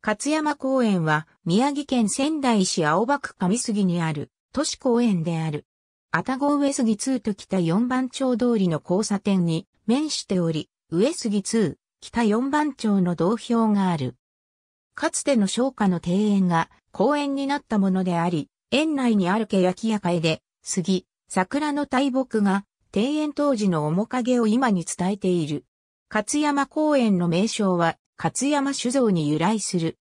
勝山公園は宮城県仙台市青葉区上杉にある都市公園である。愛宕上杉2と北4番町通りの交差点に面しており、上杉2、北4番町の道標がある。かつての商家の庭園が公園になったものであり、園内にあるけやきやかえで、杉、桜の大木が庭園当時の面影を今に伝えている。勝山公園の名称は勝山酒造に由来する。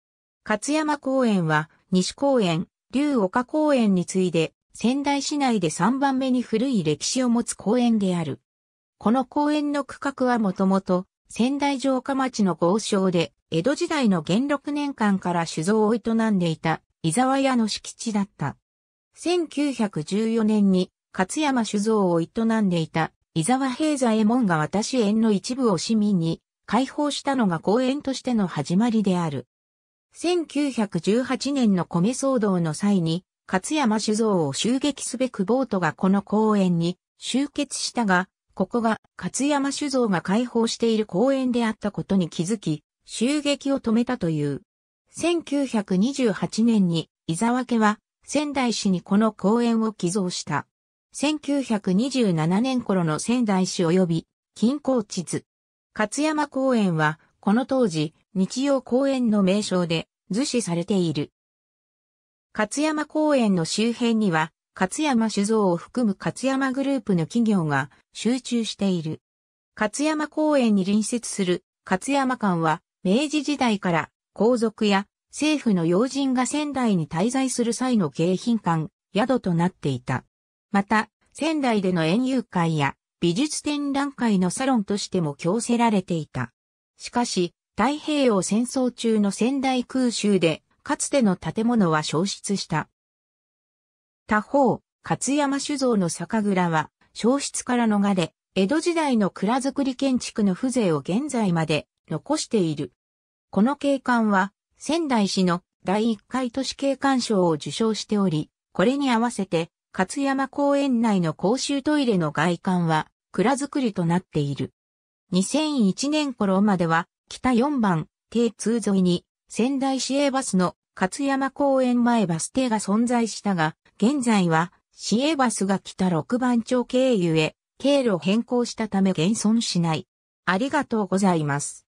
勝山公園は、西公園、竜岡公園に次いで、仙台市内で3番目に古い歴史を持つ公園である。この公園の区画はもともと、仙台城下町の豪商で、江戸時代の元禄年間から酒造を営んでいた、伊沢屋の敷地だった。1914年に、勝山酒造を営んでいた、伊沢平左衛門が私園の一部を市民に開放したのが公園としての始まりである。1918年の米騒動の際に、勝山酒造を襲撃すべくボートがこの公園に集結したが、ここが勝山酒造が開放している公園であったことに気づき、襲撃を止めたという。1928年に伊沢家は仙台市にこの公園を寄贈した。1927年頃の仙台市及び近郊地図。勝山公園は、この当時、日曜公園の名称で、図示されている。勝山公園の周辺には、勝山酒造を含む勝山グループの企業が集中している。勝山公園に隣接する勝山館は、明治時代から皇族や政府の要人が仙台に滞在する際の迎賓館、宿となっていた。また、仙台での園遊会や美術展覧会のサロンとしても強せられていた。しかし、太平洋戦争中の仙台空襲で、かつての建物は消失した。他方、勝山酒造の酒蔵は、消失から逃れ、江戸時代の蔵造り建築の風情を現在まで残している。この景観は、仙台市の第1回都市景観賞を受賞しており、これに合わせて、勝山公園内の公衆トイレの外観は、蔵造りとなっている。2001年頃までは、北4番、T2 沿いに、仙台市営バスの勝山公園前バス停が存在したが、現在は、市営バスが北6番町経由へ、経路を変更したため現存しない。ありがとうございます。